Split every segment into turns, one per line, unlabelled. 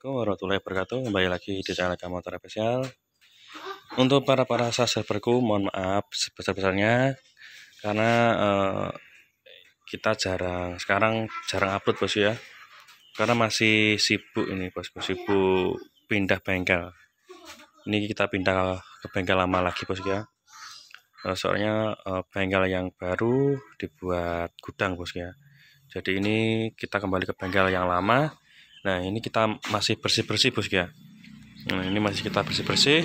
Assalamualaikum warahmatullahi wabarakatuh Kembali lagi di channel kamu motor spesial Untuk para-para subscriberku Mohon maaf sebesar-besarnya Karena eh, Kita jarang Sekarang jarang upload bosku ya Karena masih sibuk ini bosku Sibuk pindah bengkel Ini kita pindah ke bengkel lama lagi bosku ya eh, Soalnya eh, bengkel yang baru Dibuat gudang bosku ya Jadi ini kita kembali ke bengkel yang lama nah ini kita masih bersih-bersih bos ya nah ini masih kita bersih-bersih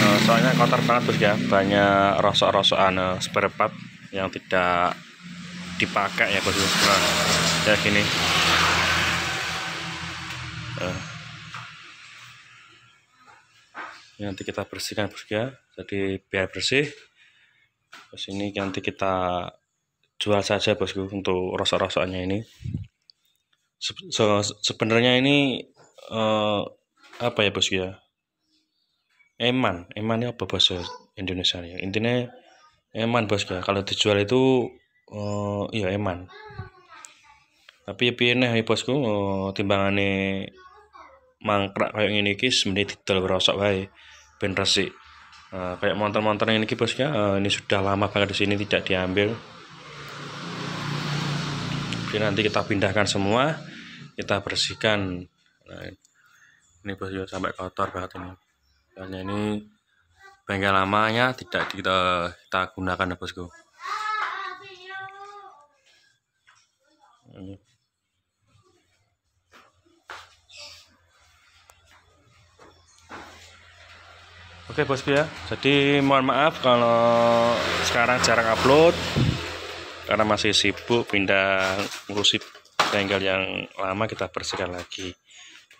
eh, soalnya kotor banget bos ya banyak rosok-rosokan spare part yang tidak dipakai ya bos ya. nah, ya gini nah. Ini nanti kita bersihkan bos ya jadi biar bersih terus ini nanti kita jual saja bosku untuk rosok-rosoknya ini so, sebenarnya ini uh, apa ya bos ya eman eman apa bahasa ya, Indonesia ya intinya eman bos ya kalau dijual itu uh, ya eman tapi ya nih ya, bosku uh, timbangannya mangkrak kayak ini kis menit detail berosok baik ben resik uh, kayak montor-montor yang ini kis ya uh, ini sudah lama banget di sini tidak diambil jadi nanti kita pindahkan semua kita bersihkan nah, ini bosku sampai kotor banget ini karena ini bengkel lamanya tidak kita kita gunakan ya bosku Oke bosku ya, jadi mohon maaf kalau sekarang jarang upload karena masih sibuk pindah ngurusin bengkel yang lama kita bersihkan lagi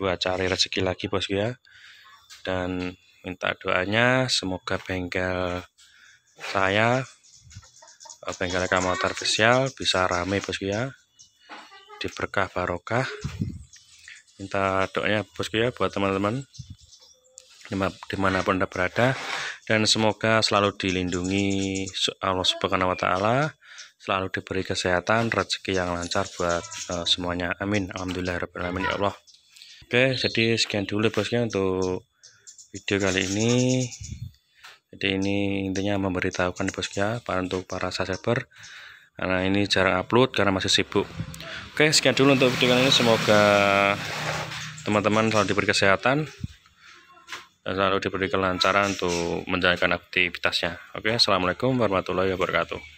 buat cari rezeki lagi bosku ya dan minta doanya semoga bengkel saya eh, bengkel kamar spesial bisa rame bosku ya diberkah barokah minta doanya bosku ya buat teman-teman dimanapun anda berada dan semoga selalu dilindungi Allah subhanahu wa ta'ala selalu diberi kesehatan, rezeki yang lancar buat uh, semuanya. Amin. Alhamdulillah rabbil alamin ya Allah. Oke, jadi sekian dulu bosnya untuk video kali ini. Jadi ini intinya memberitahukan bosnya, para untuk para subscriber karena ini jarang upload karena masih sibuk. Oke, sekian dulu untuk video kali ini. Semoga teman-teman selalu diberi kesehatan dan selalu diberi kelancaran untuk menjalankan aktivitasnya. Oke, assalamualaikum warahmatullahi wabarakatuh.